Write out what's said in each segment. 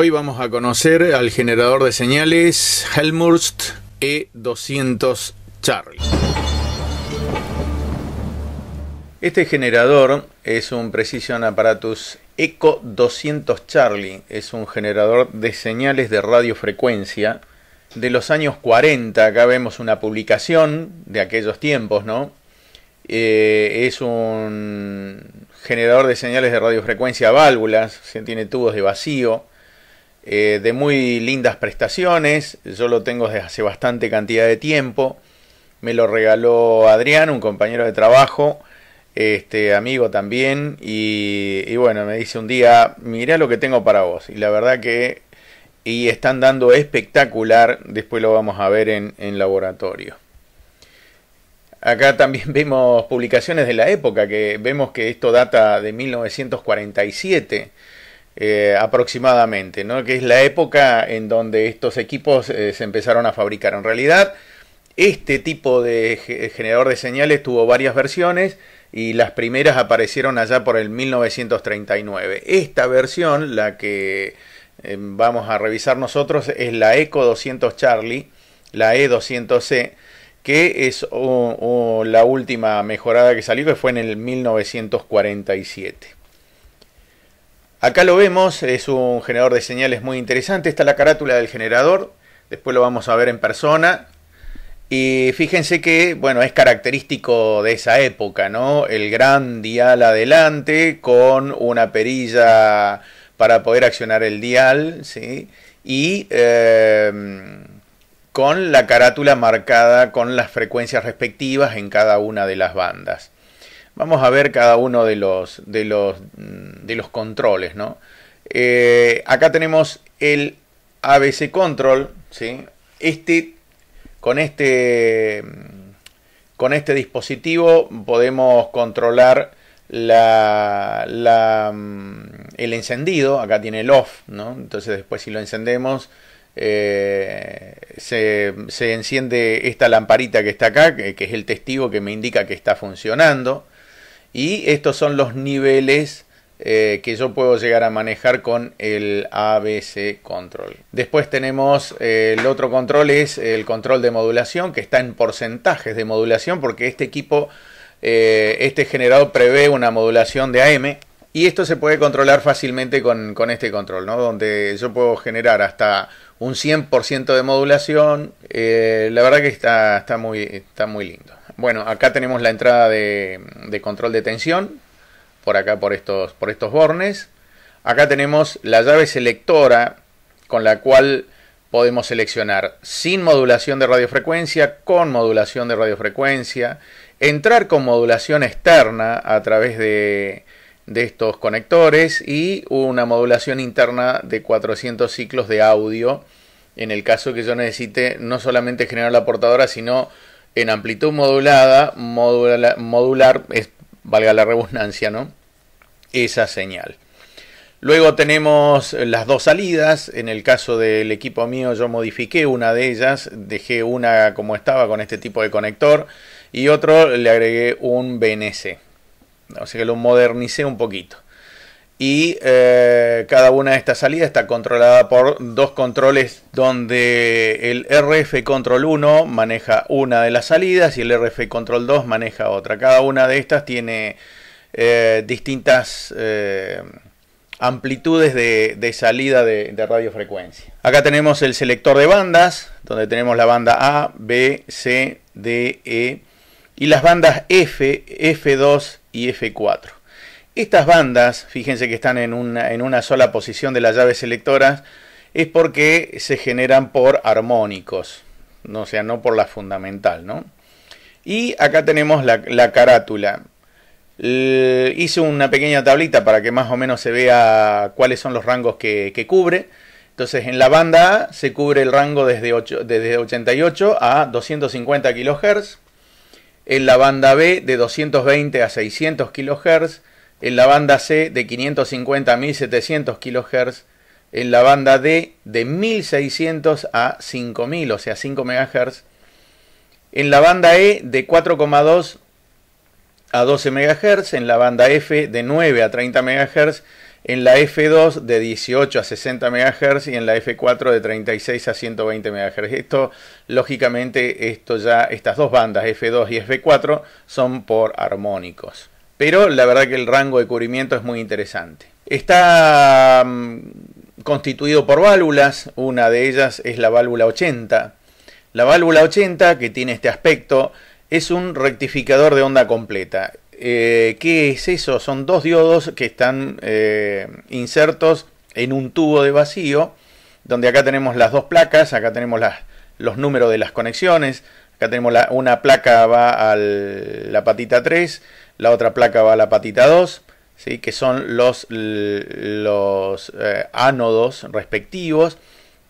Hoy vamos a conocer al generador de señales Helmholtz E200 Charlie. Este generador es un Precision Apparatus ECO 200 Charlie, es un generador de señales de radiofrecuencia de los años 40. Acá vemos una publicación de aquellos tiempos, ¿no? Eh, es un generador de señales de radiofrecuencia a válvulas, tiene tubos de vacío eh, de muy lindas prestaciones, yo lo tengo desde hace bastante cantidad de tiempo, me lo regaló Adrián, un compañero de trabajo, este amigo también, y, bueno, me dice un día, mirá lo que tengo para vos, y la verdad que y están dando espectacular, después lo vamos a ver en, en laboratorio. Acá también vemos publicaciones de la época, que vemos que esto data de 1947, eh, aproximadamente, ¿no? que es la época en donde estos equipos eh, se empezaron a fabricar. En realidad, este tipo de generador de señales tuvo varias versiones y las primeras aparecieron allá por el 1939. Esta versión, la que eh, vamos a revisar nosotros, es la ECO 200 Charlie, la E200C, que es la última mejorada que salió, que fue en el 1947. Acá lo vemos, es un generador de señales muy interesante. Está la carátula del generador, después lo vamos a ver en persona. Y fíjense que, bueno, es característico de esa época, ¿no? El gran dial adelante con una perilla para poder accionar el dial, ¿sí? Y em, con la carátula marcada con las frecuencias respectivas en cada una de las bandas. Vamos a ver cada uno de los, de los, de los controles, ¿no? Eh, acá tenemos el ABC Control, Este, con este, con este dispositivo podemos controlar mm, el encendido, acá tiene el off, ¿no? Entonces después si lo encendemos... Eh, se, se, enciende esta lamparita que está acá, que, que, es el testigo que me indica que está funcionando. Y estos son los niveles eh, que yo puedo llegar a manejar con el ABC control. Después tenemos eh, el otro control es el control de modulación que está en porcentajes de modulación porque este equipo, eh, este generador prevé una modulación de AM y esto se puede controlar fácilmente con, este control, donde yo puedo generar hasta un 100% de modulación. la verdad que está, está, muy, está muy lindo. Bueno, acá tenemos la entrada de, control de tensión, por acá por estos, por estos bornes. Acá tenemos la llave selectora con la cual podemos seleccionar sin modulación de radiofrecuencia, con modulación de radiofrecuencia, entrar con modulación externa a través de, de estos conectores y una modulación interna de 400 ciclos de audio en el caso que yo necesite no solamente generar la portadora, sino en amplitud modulada, modular, es, valga la redundancia, ¿no? Esa señal. Luego tenemos las dos salidas. En el caso del equipo mío yo modifiqué una de ellas, dejé una como estaba con este tipo de conector y otro le agregué un BNC. O sea que lo modernicé un poquito y eh, cada una de estas salidas está controlada por dos controles donde el RF Control 1 maneja una de las salidas y el RF Control 2 maneja otra. Cada una de estas tiene eh, distintas eh, amplitudes de, salida de, radiofrecuencia. Acá tenemos el selector de bandas, donde tenemos la banda A, B, C, D, E y las bandas F, F2 y F4. Estas bandas, fíjense que están en una, en una sola posición de las llaves selectoras, es porque se generan por armónicos, no, sea, no por la fundamental, ¿no? Y acá tenemos la, carátula. hice una pequeña tablita para que más o menos se vea cuáles son los rangos que, cubre. Entonces en la banda A se cubre el rango desde, desde 88 a 250 kHz. En la banda B de 220 a 600 kHz en la banda C de 550 a 1700 kHz, en la banda D de 1600 a 5000, o sea 5 MHz, en la banda E de 4,2 a 12 MHz, en la banda F de 9 a 30 MHz, en la F2 de 18 a 60 MHz y en la F4 de 36 a 120 MHz. Esto, lógicamente, esto ya, estas dos bandas F2 y F4 son por armónicos pero la verdad que el rango de cubrimiento es muy interesante. Está mm, constituido por válvulas, una de ellas es la válvula 80. La válvula 80, que tiene este aspecto, es un rectificador de onda completa. Eh, ¿Qué es eso? Son dos diodos que están eh, insertos en un tubo de vacío, donde acá tenemos las dos placas, acá tenemos los números de las conexiones, acá tenemos una placa va a la patita 3, la otra placa va a la patita 2, ¿sí? que son los, los eh, ánodos respectivos,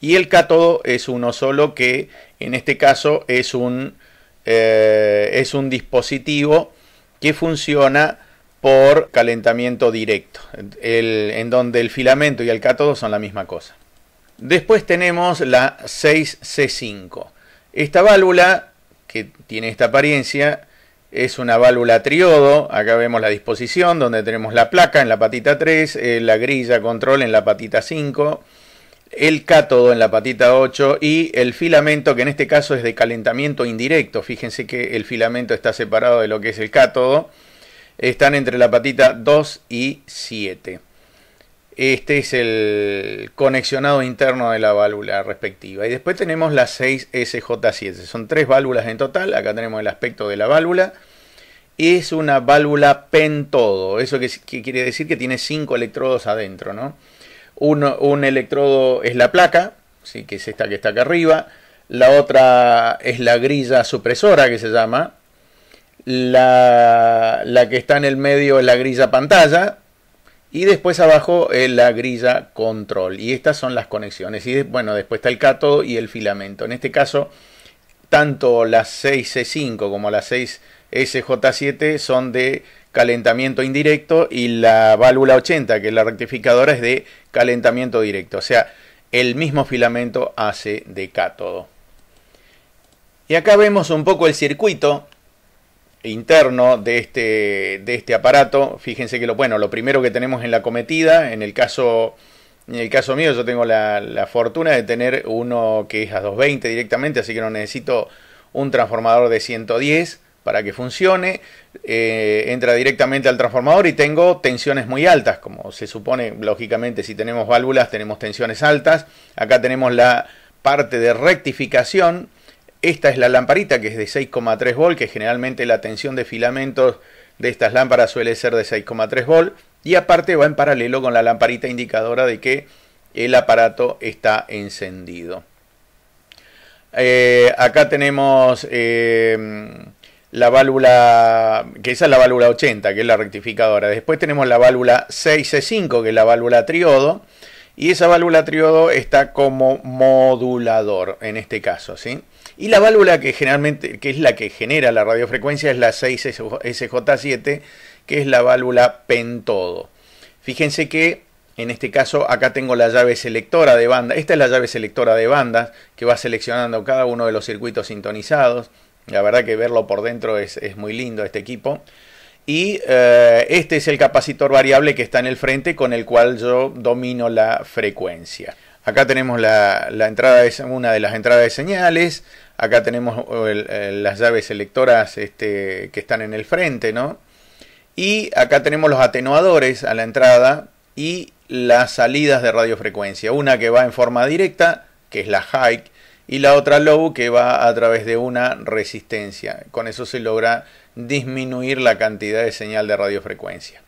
y el cátodo es uno solo, que en este caso es un, eh, es un dispositivo que funciona por calentamiento directo, en donde el filamento y el cátodo son la misma cosa. Después tenemos la 6C5. Esta válvula, que tiene esta apariencia, es una válvula triodo, acá vemos la disposición donde tenemos la placa en la patita 3, eh, la grilla control en la patita 5, el cátodo en la patita 8 y el filamento que en este caso es de calentamiento indirecto, fíjense que el filamento está separado de lo que es el cátodo, están entre la patita 2 y 7. Este es el conexionado interno de la válvula respectiva. Y después tenemos las 6SJ7. Son tres válvulas en total. Acá tenemos el aspecto de la válvula. Es una válvula pentodo. Eso quiere decir que tiene cinco electrodos adentro. un electrodo es la placa, que es esta que está acá arriba. La otra es la grilla supresora que se llama. La, la que está en el medio es la grilla pantalla y después abajo eh, la grilla control. Y estas son las conexiones. Y bueno, después está el cátodo y el filamento. En este caso, tanto las 6C5 como las 6SJ7 son de calentamiento indirecto y la válvula 80, que es la rectificadora, es de calentamiento directo. O sea, el mismo filamento hace de cátodo. Y acá vemos un poco el circuito interno de este, de este aparato. Fíjense que lo, bueno, lo primero que tenemos en la cometida, en el caso, en el caso mío yo tengo la, la fortuna de tener uno que es a 220 directamente, así que no necesito un transformador de 110 para que funcione, eh, entra directamente al transformador y tengo tensiones muy altas, como se supone lógicamente si tenemos válvulas tenemos tensiones altas, acá tenemos la parte de rectificación, esta es la lamparita que es de 6,3 volt, que generalmente la tensión de filamentos de estas lámparas suele ser de 6,3 volt. Y aparte va en paralelo con la lamparita indicadora de que el aparato está encendido. Eh, acá tenemos eh, la válvula, que esa es la válvula 80, que es la rectificadora. Después tenemos la válvula 6C5, que es la válvula triodo. Y esa válvula triodo está como modulador en este caso, ¿sí? Y la válvula que generalmente, que es la que genera la radiofrecuencia, es la 6SJ7, que es la válvula pentodo. Fíjense que en este caso acá tengo la llave selectora de banda. Esta es la llave selectora de bandas que va seleccionando cada uno de los circuitos sintonizados. La verdad que verlo por dentro es, es muy lindo este equipo. Y eh, este es el capacitor variable que está en el frente con el cual yo domino la frecuencia. Acá tenemos la, entrada de, una de las entradas de señales. Acá tenemos eh, las llaves selectoras este, que están en el frente, ¿no? Y acá tenemos los atenuadores a la entrada y las salidas de radiofrecuencia. Una que va en forma directa, que es la high, y la otra low, que va a través de una resistencia. Con eso se logra disminuir la cantidad de señal de radiofrecuencia.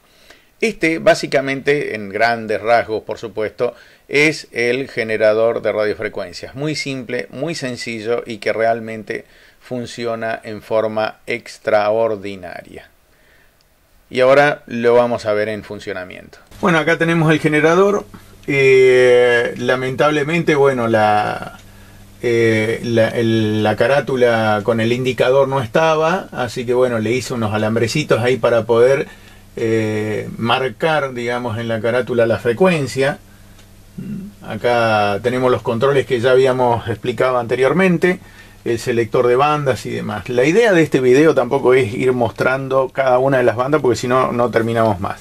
Este básicamente, en grandes rasgos por supuesto, es el generador de radiofrecuencias. Muy simple, muy sencillo y que realmente funciona en forma extraordinaria. Y ahora lo vamos a ver en funcionamiento. Bueno, acá tenemos el generador. Eh, lamentablemente, bueno, la, eh, la, carátula con el indicador no estaba, así que bueno, le hice unos alambrecitos ahí para poder eh, marcar, digamos, en la carátula la frecuencia. Acá tenemos los controles que ya habíamos explicado anteriormente, el selector de bandas y demás. La idea de este video tampoco es ir mostrando cada una de las bandas porque si no, no terminamos más.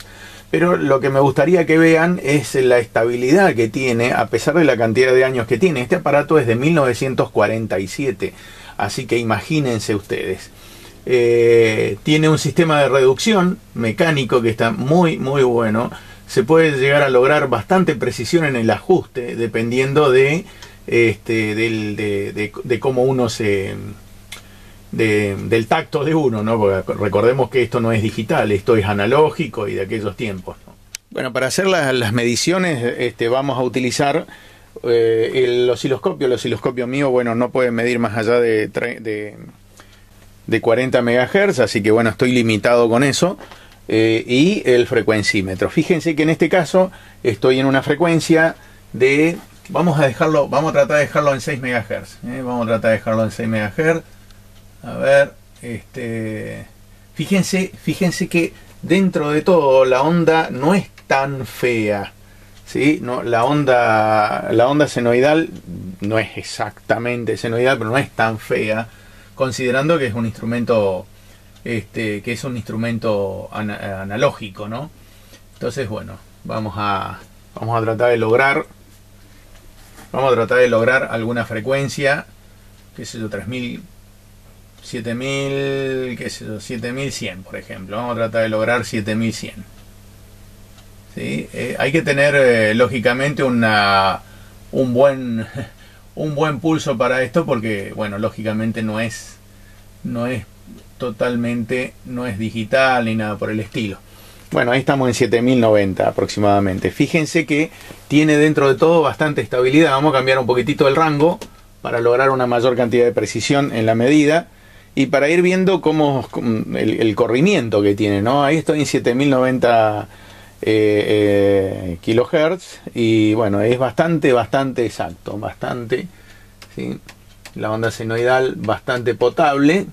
Pero lo que me gustaría que vean es la estabilidad que tiene, a pesar de la cantidad de años que tiene. Este aparato es de 1947, así que imagínense ustedes. Eh, tiene un sistema de reducción mecánico que está muy, muy bueno. Se puede llegar a lograr bastante precisión en el ajuste, dependiendo de, este, del, de, cómo uno se, del tacto de uno, recordemos que esto no es digital, esto es analógico y de aquellos tiempos. Bueno, para hacer las, mediciones este, vamos a utilizar eh, el osciloscopio. El osciloscopio mío, bueno, no puede medir más allá de, de de 40 MHz, así que bueno, estoy limitado con eso. Eh, y el frecuencímetro. Fíjense que en este caso estoy en una frecuencia de, vamos a dejarlo, vamos a tratar de dejarlo en 6 MHz. Eh, vamos a tratar de dejarlo en 6 MHz. A ver, este, fíjense, fíjense que dentro de todo la onda no es tan fea. ¿sí? No, la, onda, la onda senoidal no es exactamente senoidal, pero no es tan fea considerando que es un instrumento este, que es un instrumento analógico, ¿no? Entonces, bueno, vamos a, vamos a tratar de lograr, vamos a tratar de lograr alguna frecuencia, qué sé yo, 3000, 7000, qué sé yo, 7100, por ejemplo. Vamos a tratar de lograr 7100. ¿Sí? Eh, hay que tener, eh, lógicamente, una, un buen... un buen pulso para esto porque, bueno, lógicamente no es, no es totalmente, no es digital ni nada por el estilo. Bueno, ahí estamos en 7090 aproximadamente. Fíjense que tiene dentro de todo bastante estabilidad. Vamos a cambiar un poquitito el rango para lograr una mayor cantidad de precisión en la medida y para ir viendo cómo el, el corrimiento que tiene, ¿no? Ahí estoy en 7090 eh, eh, kilohertz y bueno, es bastante, bastante exacto, bastante, la onda senoidal bastante potable.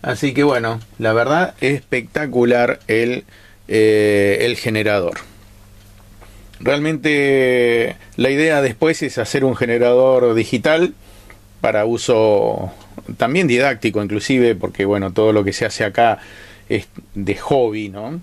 Así que bueno, la verdad es espectacular el, eh, el generador. Realmente la idea después es hacer un generador digital para uso también didáctico inclusive, porque bueno, todo lo que se hace acá es de hobby, ¿no?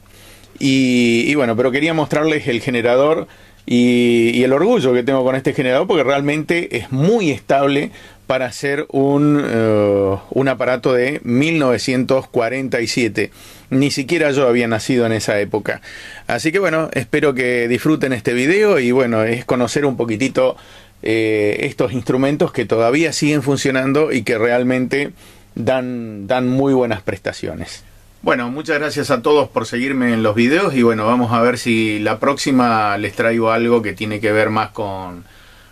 Y, bueno, pero quería mostrarles el generador y, el orgullo que tengo con este generador porque realmente es muy estable para hacer un, eh, aparato de 1947. Ni siquiera yo había nacido en esa época. Así que bueno, espero que disfruten este video y bueno, es conocer un poquitito eh, estos instrumentos que todavía siguen funcionando y que realmente dan muy buenas prestaciones. Bueno, muchas gracias a todos por seguirme en los videos y bueno, vamos a ver si la próxima les traigo algo que tiene que ver más con,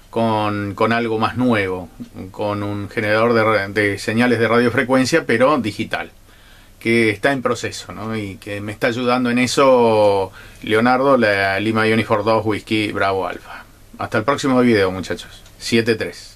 con, algo más nuevo, con un generador de, señales de radiofrecuencia, pero digital, que está en proceso y que me está ayudando en eso Leonardo, la Lima Unifor 2 Whisky Bravo Alfa. Hasta el próximo video muchachos, 7-3.